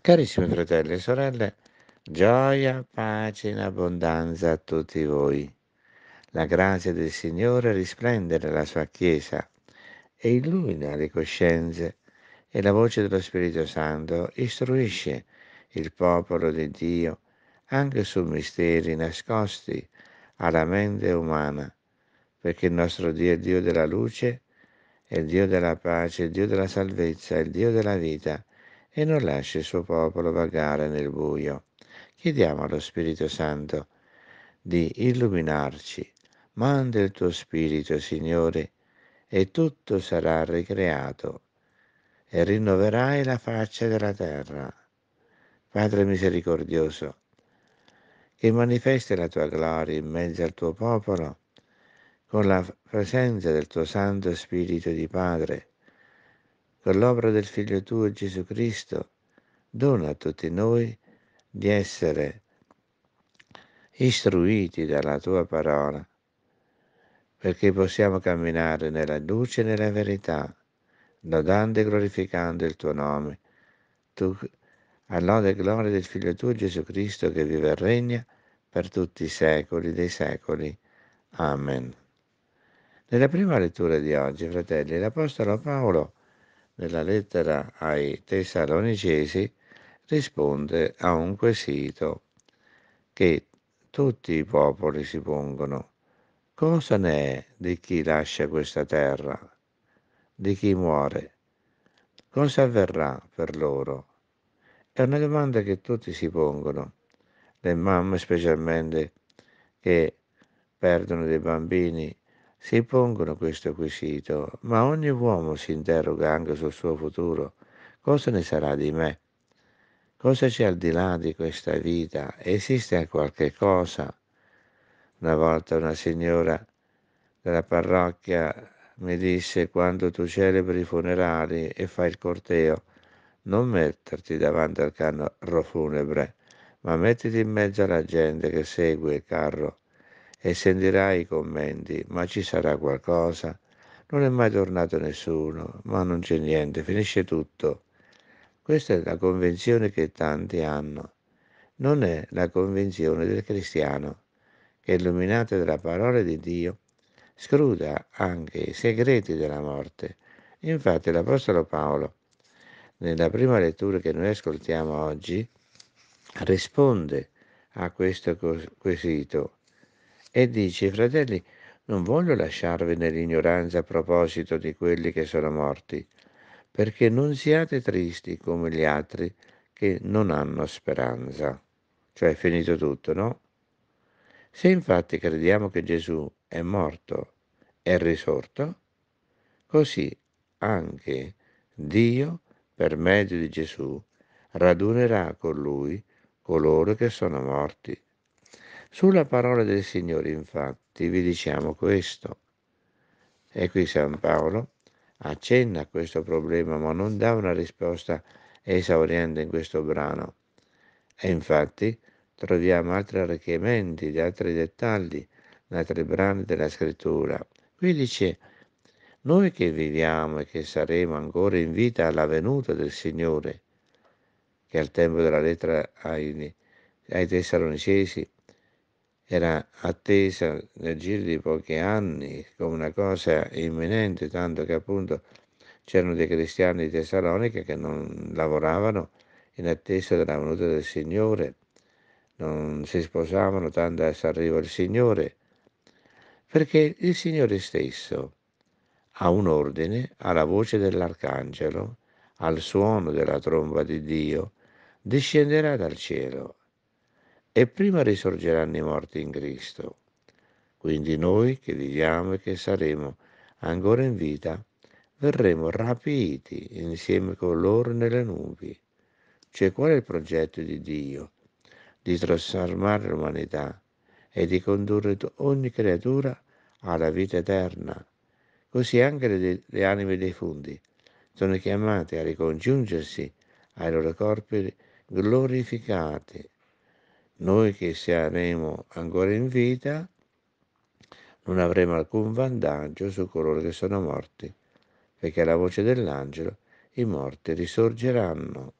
Carissimi fratelli e sorelle, gioia, pace in abbondanza a tutti voi. La grazia del Signore risplende nella sua Chiesa e illumina le coscienze e la voce dello Spirito Santo istruisce il popolo di Dio anche su misteri nascosti alla mente umana, perché il nostro Dio è il Dio della luce, è il Dio della pace, è il Dio della salvezza, è il Dio della vita e non lasci il suo popolo vagare nel buio. Chiediamo allo Spirito Santo di illuminarci. Manda il tuo Spirito, Signore, e tutto sarà ricreato e rinnoverai la faccia della terra. Padre misericordioso, che manifesti la tua gloria in mezzo al tuo popolo con la presenza del tuo Santo Spirito di Padre con l'opera del Figlio tuo Gesù Cristo, dona a tutti noi di essere istruiti dalla tua parola, perché possiamo camminare nella luce e nella verità, lodando e glorificando il tuo nome. Tu, all'ode e gloria del Figlio tuo Gesù Cristo che vive e regna per tutti i secoli dei secoli. Amen. Nella prima lettura di oggi, fratelli, l'Apostolo Paolo nella lettera ai Tessalonicesi risponde a un quesito che tutti i popoli si pongono. Cosa ne è di chi lascia questa terra, di chi muore? Cosa avverrà per loro? È una domanda che tutti si pongono, le mamme specialmente che perdono dei bambini si pongono questo quesito, ma ogni uomo si interroga anche sul suo futuro. Cosa ne sarà di me? Cosa c'è al di là di questa vita? Esiste qualche cosa? Una volta una signora della parrocchia mi disse quando tu celebri i funerali e fai il corteo, non metterti davanti al carro funebre, ma mettiti in mezzo alla gente che segue il carro e sentirai i commenti, ma ci sarà qualcosa? Non è mai tornato nessuno, ma non c'è niente, finisce tutto. Questa è la convenzione che tanti hanno. Non è la convenzione del cristiano, che illuminato dalla parola di Dio, scruda anche i segreti della morte. Infatti l'Apostolo Paolo, nella prima lettura che noi ascoltiamo oggi, risponde a questo quesito e dici, fratelli, non voglio lasciarvi nell'ignoranza a proposito di quelli che sono morti, perché non siate tristi come gli altri che non hanno speranza. Cioè è finito tutto, no? Se infatti crediamo che Gesù è morto e risorto, così anche Dio, per mezzo di Gesù, radunerà con lui coloro che sono morti sulla parola del Signore, infatti, vi diciamo questo. E qui San Paolo accenna a questo problema, ma non dà una risposta esauriente in questo brano. E infatti troviamo altri arricchimenti, altri dettagli in altri brani della scrittura. Qui dice, noi che viviamo e che saremo ancora in vita alla venuta del Signore, che al tempo della lettera ai, ai Tessalonicesi era attesa nel giro di pochi anni come una cosa imminente, tanto che appunto c'erano dei cristiani di Tessalonica che non lavoravano in attesa della venuta del Signore, non si sposavano tanto a arriva il Signore, perché il Signore stesso ha un ordine alla voce dell'arcangelo, al suono della tromba di Dio, discenderà dal cielo e prima risorgeranno i morti in Cristo. Quindi noi che viviamo e che saremo ancora in vita, verremo rapiti insieme con loro nelle nubi. Cioè qual è il progetto di Dio? Di trasformare l'umanità e di condurre ogni creatura alla vita eterna. Così anche le, le anime dei fundi sono chiamate a ricongiungersi ai loro corpi glorificati noi che saremo ancora in vita non avremo alcun vantaggio su coloro che sono morti, perché alla voce dell'angelo i morti risorgeranno.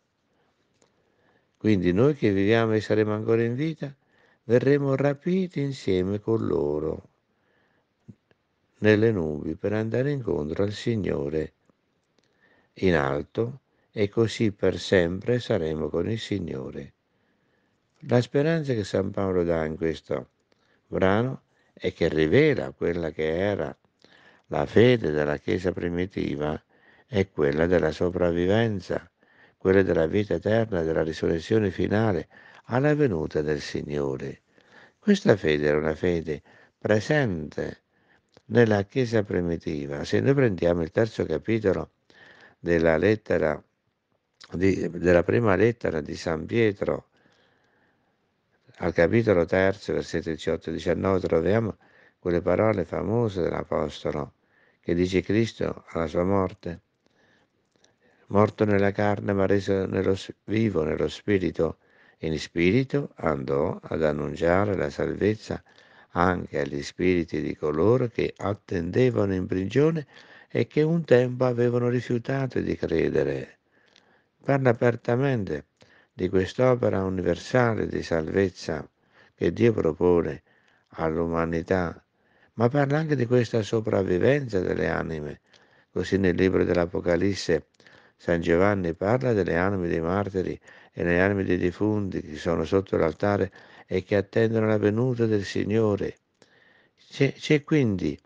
Quindi noi che viviamo e saremo ancora in vita, verremo rapiti insieme con loro nelle nubi per andare incontro al Signore in alto e così per sempre saremo con il Signore. La speranza che San Paolo dà in questo brano è che rivela quella che era la fede della Chiesa primitiva è quella della sopravvivenza, quella della vita eterna, della risurrezione finale, alla venuta del Signore. Questa fede era una fede presente nella Chiesa primitiva. Se noi prendiamo il terzo capitolo della, lettera, di, della prima lettera di San Pietro al capitolo terzo, versetti 18 e 19, troviamo quelle parole famose dell'Apostolo che dice Cristo alla sua morte, morto nella carne ma reso nello, vivo nello spirito, in spirito andò ad annunciare la salvezza anche agli spiriti di coloro che attendevano in prigione e che un tempo avevano rifiutato di credere. Parla apertamente di quest'opera universale di salvezza che Dio propone all'umanità, ma parla anche di questa sopravvivenza delle anime. Così nel libro dell'Apocalisse San Giovanni parla delle anime dei martiri e delle anime dei defunti che sono sotto l'altare e che attendono la venuta del Signore. C'è, c'è quindi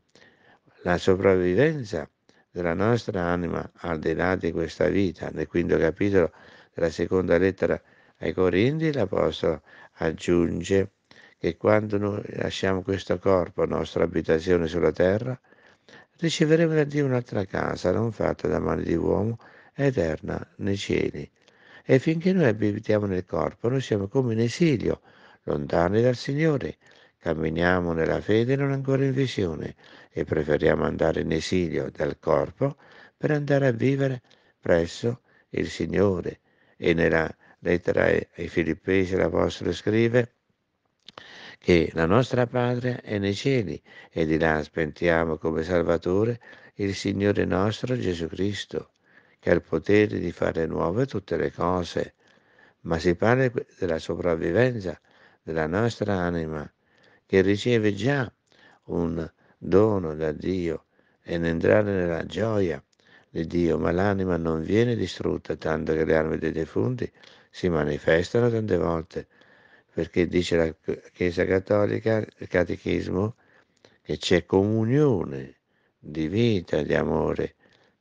la sopravvivenza della nostra anima al di là di questa vita. Nel quinto capitolo della seconda lettera ai Corinzi l'Apostolo aggiunge che quando noi lasciamo questo corpo, nostra abitazione sulla terra, riceveremo da Dio un'altra casa, non fatta da mani di uomo, eterna nei cieli. E finché noi abitiamo nel corpo, noi siamo come in esilio, lontani dal Signore. Camminiamo nella fede non ancora in visione e preferiamo andare in esilio dal corpo per andare a vivere presso il Signore, e nella lettera ai Filippesi l'Apostolo scrive che la nostra patria è nei cieli e di là aspettiamo come Salvatore il Signore nostro Gesù Cristo, che ha il potere di fare nuove tutte le cose, ma si parla della sopravvivenza della nostra anima, che riceve già un dono da Dio e ne entrare nella gioia di Dio, ma l'anima non viene distrutta, tanto che le armi dei defunti si manifestano tante volte, perché dice la Chiesa Cattolica, il Catechismo, che c'è comunione di vita, di amore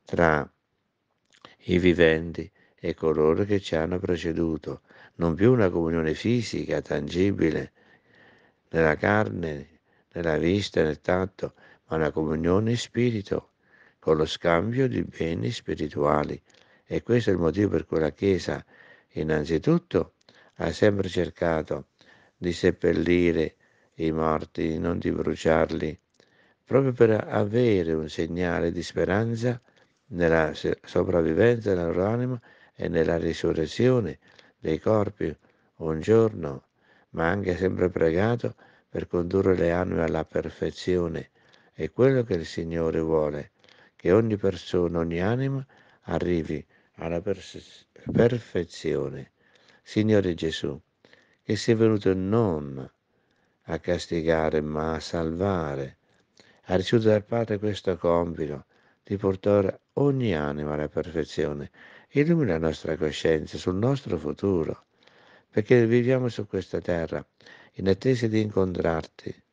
tra i viventi e coloro che ci hanno preceduto, non più una comunione fisica, tangibile, nella carne, nella vista, nel tatto, ma una comunione spirituale con lo scambio di beni spirituali. E questo è il motivo per cui la Chiesa innanzitutto ha sempre cercato di seppellire i morti, non di bruciarli, proprio per avere un segnale di speranza nella sopravvivenza della loro anima e nella risurrezione dei corpi un giorno, ma anche sempre pregato per condurre le anime alla perfezione. È quello che il Signore vuole che ogni persona, ogni anima arrivi alla perfezione. Signore Gesù, che sei venuto non a castigare ma a salvare, ha ricevuto dal Padre questo compito di portare ogni anima alla perfezione. Illumina la nostra coscienza sul nostro futuro, perché viviamo su questa terra in attesa di incontrarti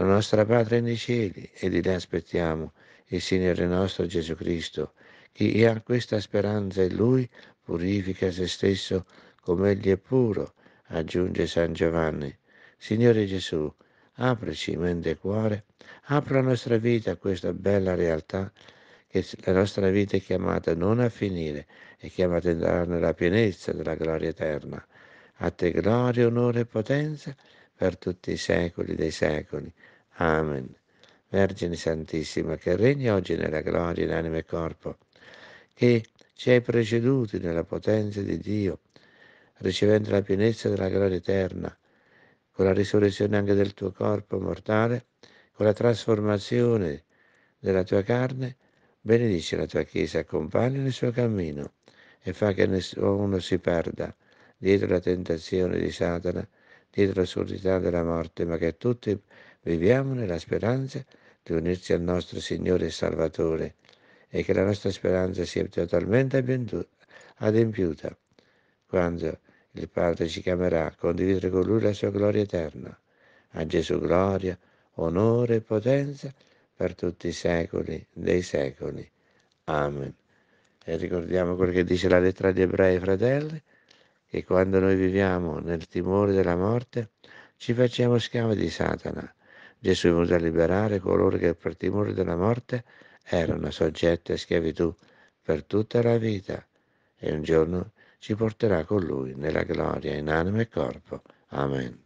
la nostra patria nei cieli e di lei aspettiamo il Signore nostro Gesù Cristo, chi ha questa speranza in Lui purifica se stesso come Egli è puro, aggiunge San Giovanni. Signore Gesù, aprici mente e cuore, apri la nostra vita a questa bella realtà che la nostra vita è chiamata non a finire, è chiamata ad entrare nella pienezza della gloria eterna. A te gloria, onore e potenza per tutti i secoli dei secoli. Amen. Vergine Santissima, che regni oggi nella gloria in anima e corpo, che ci hai preceduti nella potenza di Dio, ricevendo la pienezza della gloria eterna, con la risurrezione anche del tuo corpo mortale, con la trasformazione della tua carne, benedice la tua Chiesa, accompagna nel suo cammino e fa che nessuno si perda dietro la tentazione di Satana, dietro l'assurdità della morte, ma che tutti Viviamo nella speranza di unirci al nostro Signore e Salvatore e che la nostra speranza sia totalmente adempiuta quando il Padre ci chiamerà a condividere con Lui la sua gloria eterna. A Gesù gloria, onore e potenza per tutti i secoli dei secoli. Amen. E ricordiamo quello che dice la lettera agli ebrei fratelli, che quando noi viviamo nel timore della morte ci facciamo schiavi di Satana, Gesù è venuto a liberare coloro che per timore della morte erano soggetti a schiavitù per tutta la vita e un giorno ci porterà con lui nella gloria in anima e corpo. Amen.